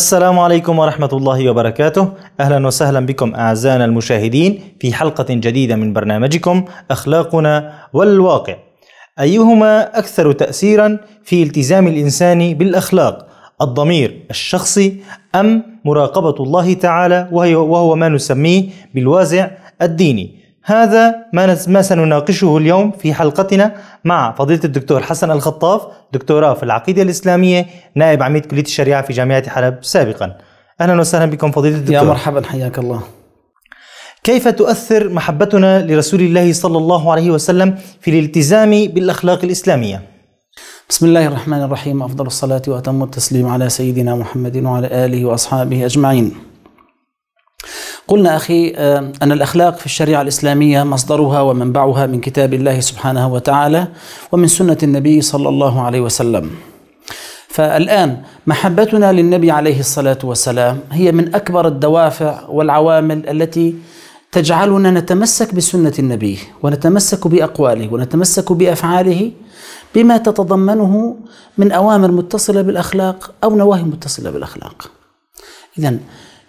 السلام عليكم ورحمة الله وبركاته أهلا وسهلا بكم أعزائنا المشاهدين في حلقة جديدة من برنامجكم أخلاقنا والواقع أيهما أكثر تأثيرا في التزام الإنسان بالأخلاق الضمير الشخصي أم مراقبة الله تعالى وهو ما نسميه بالوازع الديني هذا ما سنناقشه اليوم في حلقتنا مع فضيلة الدكتور حسن الخطاف دكتوراه في العقيدة الإسلامية نائب عميد كلية الشريعة في جامعة حلب سابقا أهلا وسهلا بكم فضيلة الدكتور يا مرحبا حياك الله كيف تؤثر محبتنا لرسول الله صلى الله عليه وسلم في الالتزام بالأخلاق الإسلامية؟ بسم الله الرحمن الرحيم أفضل الصلاة وأتم التسليم على سيدنا محمد وعلى آله وأصحابه أجمعين قلنا أخي آه، أن الأخلاق في الشريعة الإسلامية مصدرها ومنبعها من كتاب الله سبحانه وتعالى ومن سنة النبي صلى الله عليه وسلم فالآن محبتنا للنبي عليه الصلاة والسلام هي من أكبر الدوافع والعوامل التي تجعلنا نتمسك بسنة النبي ونتمسك بأقواله ونتمسك بأفعاله بما تتضمنه من أوامر متصلة بالأخلاق أو نواهي متصلة بالأخلاق إذا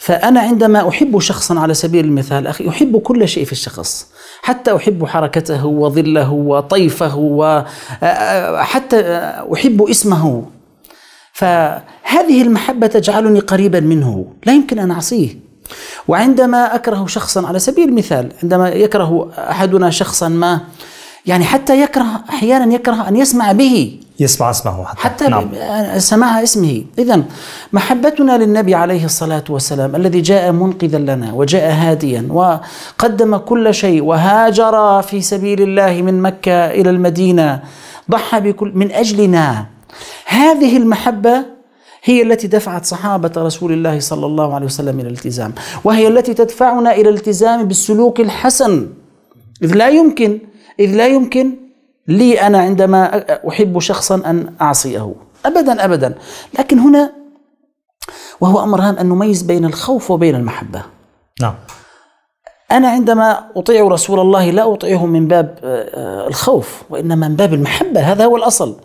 فأنا عندما أحب شخصا على سبيل المثال أخي أحب كل شيء في الشخص حتى أحب حركته وظله وطيفه وحتى آه، آه، آه، أحب اسمه فهذه المحبة تجعلني قريبا منه لا يمكن أن أعصيه وعندما أكره شخصا على سبيل المثال عندما يكره أحدنا شخصا ما يعني حتى يكره احيانا يكره ان يسمع به يسمع اسمه حتى, حتى نعم. سماع اسمه اذا محبتنا للنبي عليه الصلاه والسلام الذي جاء منقذا لنا وجاء هاديا وقدم كل شيء وهاجر في سبيل الله من مكه الى المدينه ضحى بكل من اجلنا هذه المحبه هي التي دفعت صحابة رسول الله صلى الله عليه وسلم إلى الالتزام وهي التي تدفعنا إلى الالتزام بالسلوك الحسن إذ لا يمكن إذ لا يمكن لي أنا عندما أحب شخصا أن أعصيه أبدا أبدا لكن هنا وهو أمر هام أن نميز بين الخوف وبين المحبة نعم أنا عندما أطيع رسول الله لا أطيعه من باب آه، الخوف وإنما من باب المحبة هذا هو الأصل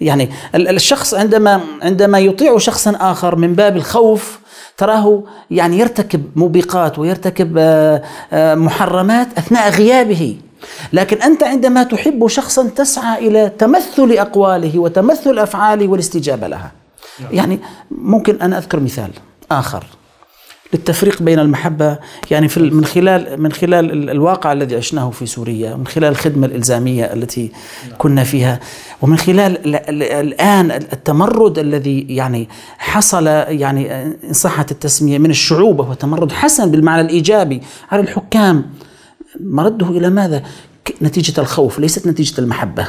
يعني الشخص عندما عندما يطيع شخصا آخر من باب الخوف تراه يعني يرتكب موبقات ويرتكب آه، آه، محرمات أثناء غيابه لكن أنت عندما تحب شخصا تسعى إلى تمثل أقواله وتمثل أفعاله والاستجابة لها نعم. يعني ممكن أنا أذكر مثال آخر للتفريق بين المحبة يعني في من خلال من خلال الواقع الذي عشناه في سوريا من خلال الخدمة الإلزامية التي نعم. كنا فيها ومن خلال الآن التمرد الذي يعني حصل يعني إن صحت التسمية من الشعوب وهو تمرد حسن بالمعنى الإيجابي على الحكام مرده إلى ماذا؟ نتيجة الخوف ليست نتيجة المحبة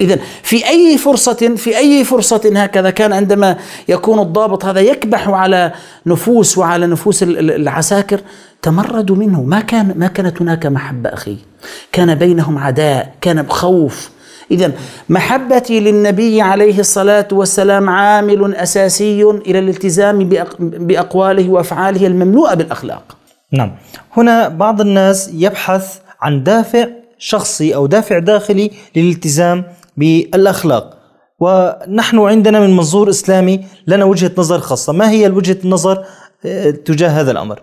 إذا في أي فرصة في أي فرصة هكذا كان عندما يكون الضابط هذا يكبح على نفوس وعلى نفوس العساكر تمردوا منه ما كان ما كانت هناك محبة أخي كان بينهم عداء كان بخوف. إذا محبتي للنبي عليه الصلاة والسلام عامل أساسي إلى الالتزام بأقواله وأفعاله المملوءة بالأخلاق نعم هنا بعض الناس يبحث عن دافع شخصي أو دافع داخلي للالتزام بالأخلاق ونحن عندنا من منظور إسلامي لنا وجهة نظر خاصة ما هي وجهة النظر آه، تجاه هذا الأمر؟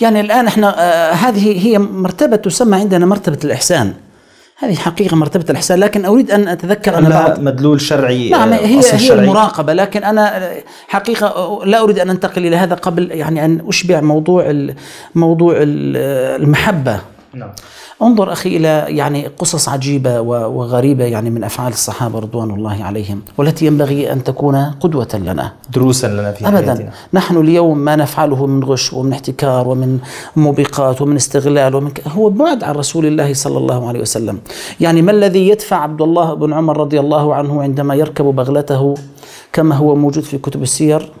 يعني الآن احنا آه، هذه هي مرتبة تسمى عندنا مرتبة الإحسان هذه حقيقة مرتبة الإحسان لكن أريد أن أتذكر أن بعض مدلول شرعي نعم هي أصل هي شرعي. المراقبة لكن أنا حقيقة لا أريد أن أنتقل إلى هذا قبل يعني أن أشبع موضوع موضوع المحبة نعم. انظر أخي إلى يعني قصص عجيبة وغريبة يعني من أفعال الصحابة رضوان الله عليهم والتي ينبغي أن تكون قدوة لنا دروسا لنا في أبدا حياتنا. نحن اليوم ما نفعله من غش ومن احتكار ومن موبقات ومن استغلال ومن ك... هو بعد عن رسول الله صلى الله عليه وسلم يعني ما الذي يدفع عبد الله بن عمر رضي الله عنه عندما يركب بغلته كما هو موجود في كتب السير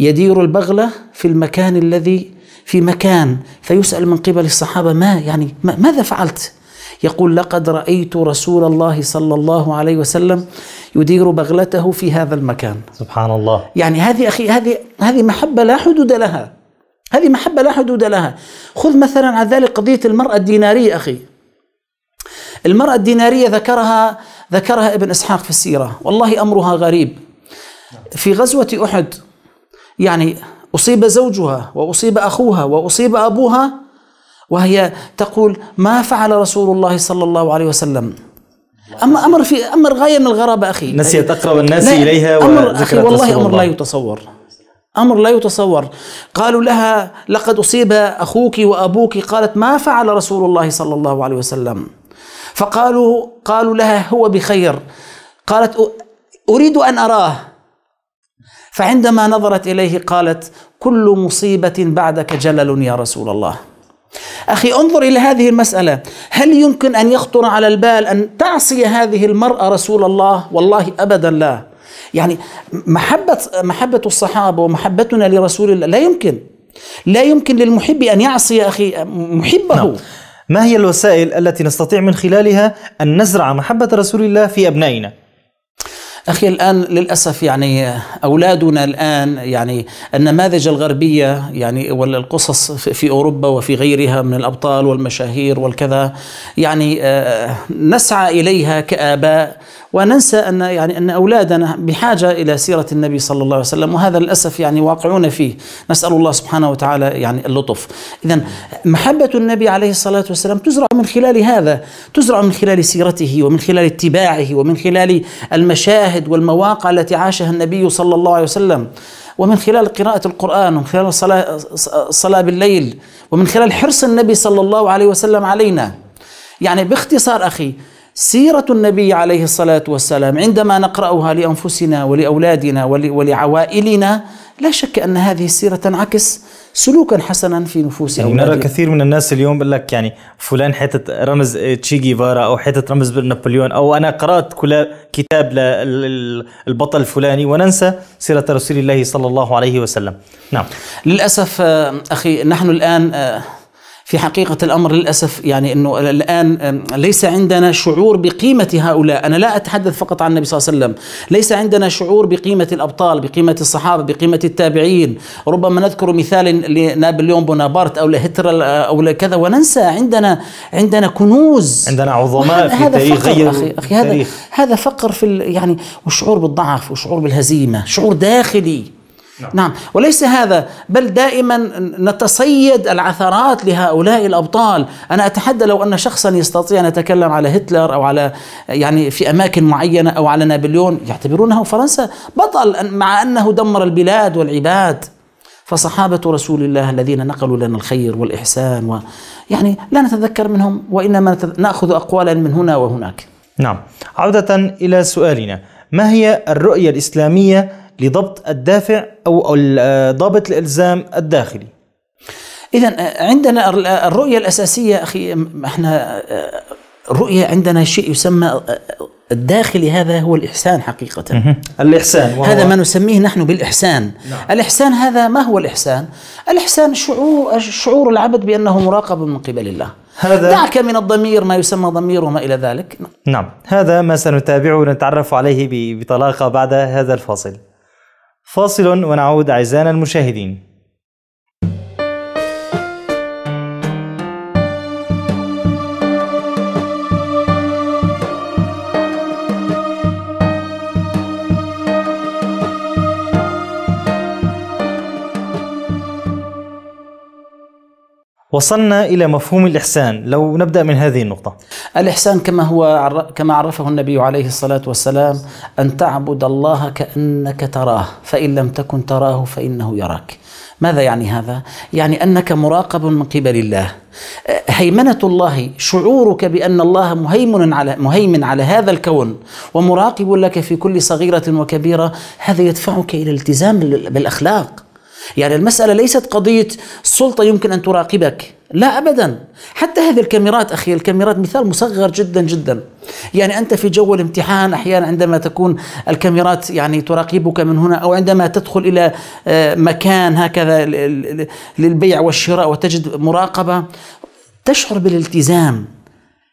يدير البغلة في المكان الذي في مكان فيسأل من قبل الصحابة ما يعني ماذا فعلت يقول لقد رأيت رسول الله صلى الله عليه وسلم يدير بغلته في هذا المكان سبحان الله يعني هذه أخي هذه هذه محبة لا حدود لها هذه محبة لا حدود لها خذ مثلا عن ذلك قضية المرأة الدينارية أخي المرأة الدينارية ذكرها ذكرها ابن إسحاق في السيرة والله أمرها غريب في غزوة أحد يعني أصيب زوجها وأصيب أخوها وأصيب أبوها وهي تقول ما فعل رسول الله صلى الله عليه وسلم أما أمر في أمر غاية من الغرابة أخي نسيت يعني أقرب الناس إليها أمر أخي والله أمر لا يتصور أمر لا يتصور قالوا لها لقد أصيب أخوك وأبوك قالت ما فعل رسول الله صلى الله عليه وسلم فقالوا قالوا لها هو بخير قالت أريد أن أراه فعندما نظرت اليه قالت كل مصيبه بعدك جلل يا رسول الله اخي انظر الى هذه المساله هل يمكن ان يخطر على البال ان تعصي هذه المراه رسول الله والله ابدا لا يعني محبه محبه الصحابه ومحبتنا لرسول الله لا يمكن لا يمكن للمحب ان يعصي اخي محبه نعم. ما هي الوسائل التي نستطيع من خلالها ان نزرع محبه رسول الله في ابنائنا أخي الآن للأسف يعني أولادنا الآن يعني النماذج الغربية يعني والقصص في أوروبا وفي غيرها من الأبطال والمشاهير والكذا يعني آه، نسعى إليها كآباء وننسى أن يعني أن أولادنا بحاجة إلى سيرة النبي صلى الله عليه وسلم وهذا للأسف يعني واقعون فيه نسأل الله سبحانه وتعالى يعني اللطف إذا محبة النبي عليه الصلاة والسلام تزرع من خلال هذا تزرع من خلال سيرته ومن خلال اتباعه ومن خلال المشاهد المشاهد والمواقع التي عاشها النبي صلى الله عليه وسلم ومن خلال قراءة القرآن ومن خلال الصلاة, الصلاة بالليل ومن خلال حرص النبي صلى الله عليه وسلم علينا يعني باختصار أخي سيرة النبي عليه الصلاة والسلام عندما نقرأها لأنفسنا ولأولادنا ولعوائلنا لا شك أن هذه السيرة تنعكس سلوكا حسنا في نفوس يعني نرى كثير من الناس اليوم بقول لك يعني فلان حتة رمز تشي جيفارا أو حتة رمز نابليون أو أنا قرأت كتاب للبطل الفلاني وننسى سيرة رسول الله صلى الله عليه وسلم نعم للأسف آه، أخي نحن الآن آه، في حقيقة الأمر للأسف يعني أنه الآن ليس عندنا شعور بقيمة هؤلاء أنا لا أتحدث فقط عن النبي صلى الله عليه وسلم ليس عندنا شعور بقيمة الأبطال بقيمة الصحابة بقيمة التابعين ربما نذكر مثال لنابليون بونابرت أو لهتر أو لكذا وننسى عندنا عندنا كنوز عندنا عظماء في هذا تاريخ فقر أخي, أخي هذا, هذا فقر في يعني وشعور بالضعف وشعور بالهزيمة شعور داخلي نعم. نعم وليس هذا بل دائما نتصيد العثرات لهؤلاء الأبطال أنا أتحدى لو أن شخصا يستطيع أن يتكلم على هتلر أو على يعني في أماكن معينة أو على نابليون يعتبرونه فرنسا بطل مع أنه دمر البلاد والعباد فصحابة رسول الله الذين نقلوا لنا الخير والإحسان و يعني لا نتذكر منهم وإنما نأخذ أقوالا من هنا وهناك نعم عودة إلى سؤالنا ما هي الرؤية الإسلامية لضبط الدافع أو آه، ضابط الإلزام الداخلي إذا آه، عندنا آه، الرؤية الأساسية أخي احنا الرؤية عندنا شيء يسمى الداخلي هذا هو الإحسان حقيقة الإحسان هذا ما نسميه نحن بالإحسان نعم. الإحسان هذا ما هو الإحسان؟ الإحسان شعور, شعور العبد بأنه مراقب من قبل الله هذا دعك من الضمير ما يسمى ضمير وما إلى ذلك نعم هذا ما سنتابعه ونتعرف عليه بطلاقة بعد هذا الفاصل فاصل ونعود أعزائنا المشاهدين وصلنا إلى مفهوم الإحسان لو نبدأ من هذه النقطة الإحسان كما هو كما عرفه النبي عليه الصلاة والسلام أن تعبد الله كأنك تراه فإن لم تكن تراه فإنه يراك ماذا يعني هذا؟ يعني أنك مراقب من قبل الله هيمنة الله شعورك بأن الله مهيمن على مهيمن على هذا الكون ومراقب لك في كل صغيرة وكبيرة هذا يدفعك إلى الالتزام بالأخلاق يعني المسألة ليست قضية السلطة يمكن أن تراقبك لا أبدا حتى هذه الكاميرات أخي الكاميرات مثال مصغر جدا جدا يعني أنت في جو الامتحان أحيانا عندما تكون الكاميرات يعني تراقبك من هنا أو عندما تدخل إلى آه، مكان هكذا للبيع والشراء وتجد مراقبة تشعر بالالتزام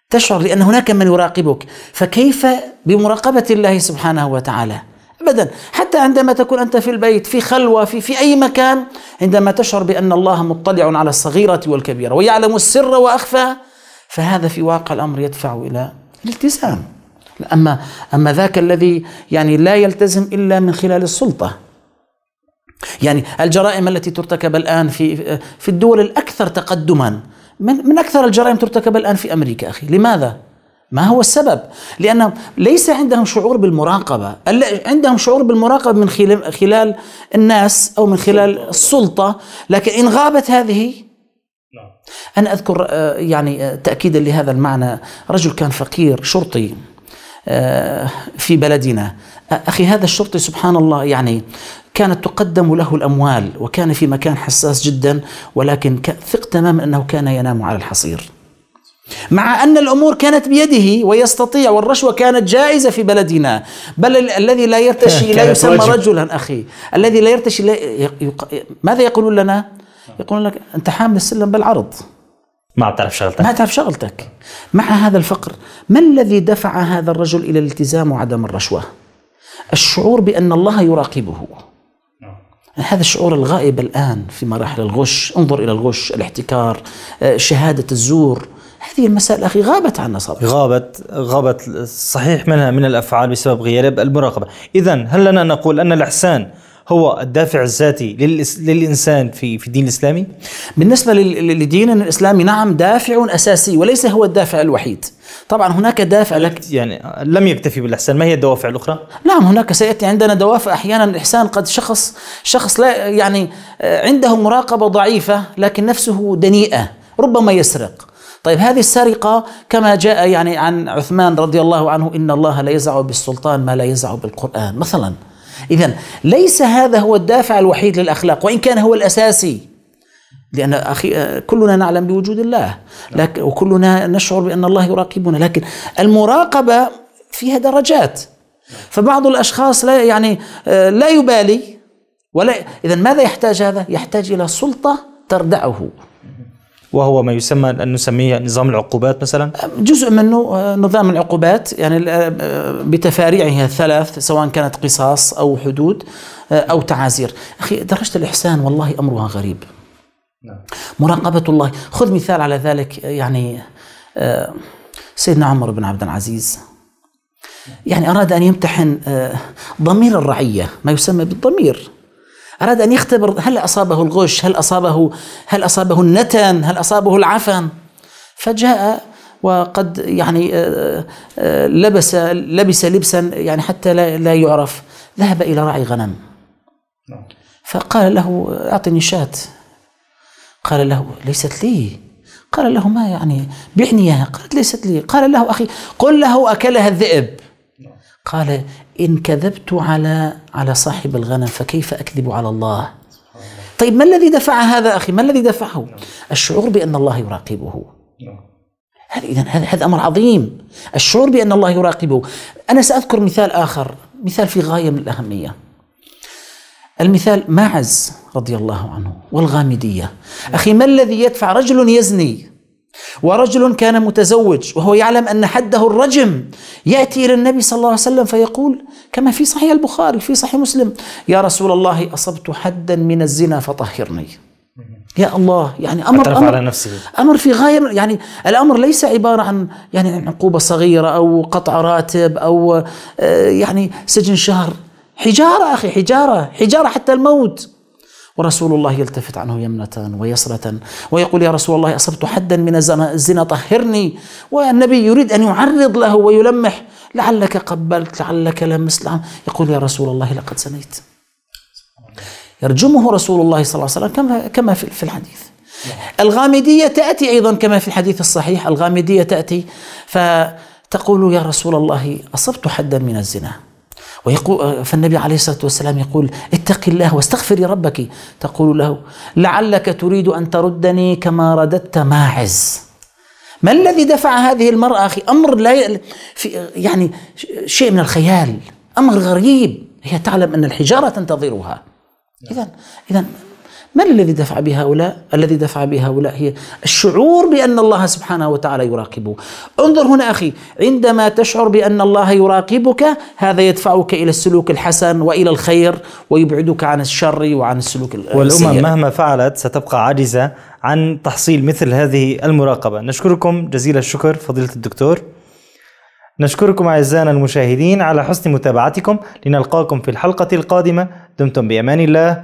تشعر لأن هناك من يراقبك فكيف بمراقبة الله سبحانه وتعالى ابدا حتى عندما تكون انت في البيت في خلوه في في اي مكان عندما تشعر بان الله مطلع على الصغيره والكبيره ويعلم السر واخفى فهذا في واقع الامر يدفع الى الالتزام اما اما ذاك الذي يعني لا يلتزم الا من خلال السلطه يعني الجرائم التي ترتكب الان في في الدول الاكثر تقدما من من اكثر الجرائم ترتكب الان في امريكا اخي لماذا ما هو السبب؟ لأن ليس عندهم شعور بالمراقبة عندهم شعور بالمراقبة من خلال الناس أو من خلال السلطة لكن إن غابت هذه نعم. أنا أذكر آه، يعني آه، تأكيدا لهذا المعنى رجل كان فقير شرطي آه، في بلدنا أخي هذا الشرطي سبحان الله يعني كانت تقدم له الأموال وكان في مكان حساس جدا ولكن ثق تماما أنه كان ينام على الحصير مع أن الأمور كانت بيده ويستطيع والرشوة كانت جائزة في بلدنا بل ال الذي لا يرتشي لا يسمى رجلا أخي الذي لا يرتشي لا يق... ماذا يقولون لنا يقولون لك أنت حامل السلم بالعرض ما تعرف شغلتك ما تعرف شغلتك مع هذا الفقر ما الذي دفع هذا الرجل إلى الالتزام وعدم الرشوة الشعور بأن الله يراقبه هذا الشعور الغائب الآن في مراحل الغش انظر إلى الغش الاحتكار آه، شهادة الزور هذه المسائل أخي غابت عنا صراحة غابت غابت صحيح منها من الأفعال بسبب غياب المراقبة إذا هل لنا أن نقول أن الإحسان هو الدافع الذاتي للإنسان في في الدين الإسلامي؟ بالنسبة لديننا الإسلامي نعم دافع أساسي وليس هو الدافع الوحيد طبعا هناك دافع لك يعني لم يكتفي بالإحسان ما هي الدوافع الأخرى؟ نعم هناك سيأتي عندنا دوافع أحيانا الإحسان قد شخص شخص لا يعني آه، عنده مراقبة ضعيفة لكن نفسه دنيئة ربما يسرق طيب هذه السرقة كما جاء يعني عن عثمان رضي الله عنه إن الله لا يزع بالسلطان ما لا يزع بالقرآن مثلا إذا ليس هذا هو الدافع الوحيد للأخلاق وإن كان هو الأساسي لأن أخي كلنا نعلم بوجود الله لكن وكلنا نشعر بأن الله يراقبنا لكن المراقبة فيها درجات فبعض الأشخاص لا يعني لا يبالي ولا إذا ماذا يحتاج هذا؟ يحتاج إلى سلطة تردعه وهو ما يسمى ان نسميه نظام العقوبات مثلا؟ جزء منه آه، نظام العقوبات يعني آه، بتفاريعها الثلاث سواء كانت قصاص او حدود آه، او تعازير، اخي درجه الاحسان والله امرها غريب. نعم. مراقبه الله، خذ مثال على ذلك يعني سيدنا عمر بن عبد العزيز يعني اراد ان يمتحن ضمير الرعيه، ما يسمى بالضمير أراد أن يختبر هل أصابه الغش هل أصابه هل أصابه النتن هل أصابه العفن فجاء وقد يعني آه، آه، لبس لبس لبسا يعني حتى لا, لا يعرف ذهب إلى راعي غنم فقال له أعطني شاة قال له ليست لي قال له ما يعني بعني اياها قالت ليست لي قال له اخي قل له اكلها الذئب قال إن كذبت على على صاحب الغنم فكيف أكذب على الله طيب ما الذي دفع هذا أخي ما الذي دفعه الشعور بأن الله يراقبه إذا هذا أمر عظيم الشعور بأن الله يراقبه أنا سأذكر مثال آخر مثال في غاية من الأهمية المثال ماعز رضي الله عنه والغامدية أخي ما الذي يدفع رجل يزني ورجل كان متزوج وهو يعلم أن حده الرجم يأتي إلى النبي صلى الله عليه وسلم فيقول كما في صحيح البخاري في صحيح مسلم يا رسول الله أصبت حدا من الزنا فطهرني يا الله يعني امر امر على نفسه امر في غايه يعني الامر ليس عباره عن يعني عقوبه صغيره او قطع راتب او آه، يعني سجن شهر حجاره اخي حجاره حجاره حتى الموت ورسول الله يلتفت عنه يمنة ويسرة ويقول يا رسول الله أصبت حدا من الزنا طهرني والنبي يريد أن يعرض له ويلمح لعلك قبلت لعلك لمست يقول يا رسول الله لقد زنيت يرجمه رسول الله صلى الله عليه وسلم كما كما في الحديث الغامدية تأتي أيضا كما في الحديث الصحيح الغامدية تأتي فتقول يا رسول الله أصبت حدا من الزنا ويقول فالنبي عليه الصلاة والسلام يقول اتق الله واستغفري ربك تقول له لعلك تريد أن تردني كما رددت ماعز ما الذي دفع هذه المرأة أخي أمر لا في يعني شيء من الخيال أمر غريب هي تعلم أن الحجارة تنتظرها إذا إذا من الذي دفع بهؤلاء؟ الذي دفع بهؤلاء هي الشعور بأن الله سبحانه وتعالى يراقبه انظر هنا أخي عندما تشعر بأن الله يراقبك هذا يدفعك إلى السلوك الحسن وإلى الخير ويبعدك عن الشر وعن السلوك والأمم مهما فعلت ستبقى عاجزة عن تحصيل مثل هذه المراقبة نشكركم جزيل الشكر فضيلة الدكتور نشكركم أعزائنا المشاهدين على حسن متابعتكم لنلقاكم في الحلقة القادمة دمتم بأمان الله